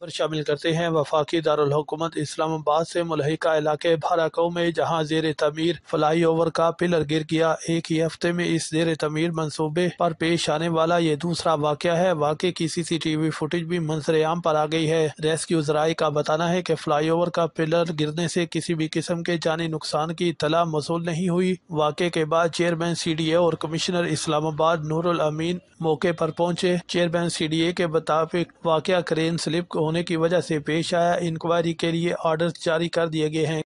पर शामिल करते हैं वफाकी दारकूमत इस्लामाबाद से मुलहिका इलाके भाराको में जहाँ जेर तमीर फ्लाई ओवर का पिलर गिर गया एक ही हफ्ते में इस जेर तमीर मनसूबे पर पेश आने वाला ये दूसरा वाक़ है वाक की C C T V footage भी मंसरेआम पर आ गई है रेस्क्यू जराये का बताना है की फ्लाई ओवर का पिलर गिरने से किसी भी किस्म के जानी नुकसान की इतला मौसू नहीं हुई वाक़े के बाद चेयरमैन सी डी ए और कमिश्नर इस्लामाबाद नूरुल अमीन मौके पर पहुंचे चेयरमैन सी डी ए के मुताबिक वाक़ क्रेन स्लिप को होने की वजह से पेश आया इंक्वायरी के लिए ऑर्डर जारी कर दिए गए हैं